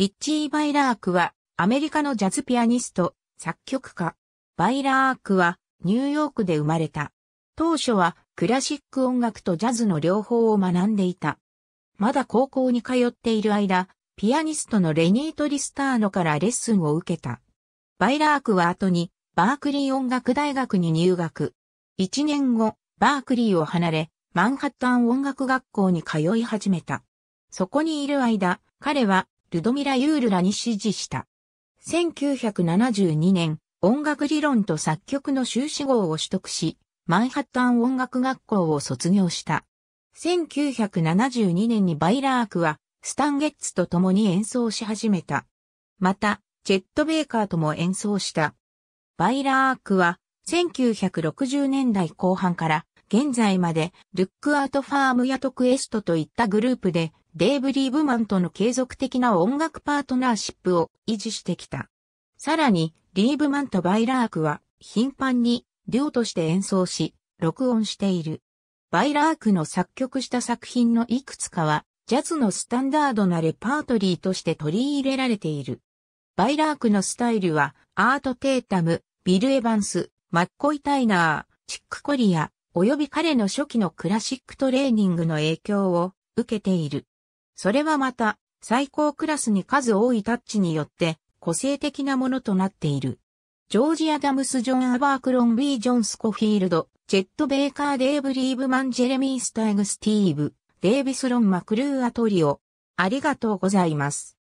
リッチー・バイラークは、アメリカのジャズピアニスト、作曲家。バイラークは、ニューヨークで生まれた。当初は、クラシック音楽とジャズの両方を学んでいた。まだ高校に通っている間、ピアニストのレニー・トリスターノからレッスンを受けた。バイラークは後に、バークリー音楽大学に入学。1年後、バークリーを離れ、マンハッタン音楽学校に通い始めた。そこにいる間、彼はルドミラ・ユールらに支持した。1972年、音楽理論と作曲の修士号を取得し、マンハッタン音楽学校を卒業した。1972年にバイラークは、スタンゲッツと共に演奏し始めた。また、ジェット・ベーカーとも演奏した。バイラークは、1960年代後半から現在まで、ルックアートファームやトクエストといったグループでデイブ・リーブマンとの継続的な音楽パートナーシップを維持してきた。さらに、リーブマンとバイラークは頻繁にデュオとして演奏し、録音している。バイラークの作曲した作品のいくつかは、ジャズのスタンダードなレパートリーとして取り入れられている。バイラークのスタイルは、アート・テータム、ビル・エヴァンス、マッコイ・タイナー、チック・コリア、及び彼の初期のクラシックトレーニングの影響を受けている。それはまた、最高クラスに数多いタッチによって個性的なものとなっている。ジョージ・アダムス・ジョン・アバークロン・ビー・ジョン・スコフィールド、ジェット・ベイカー・デーブ・リーブマン・ジェレミー・スタイグ・スティーブ、デイビス・ロン・マクルー・アトリオ。ありがとうございます。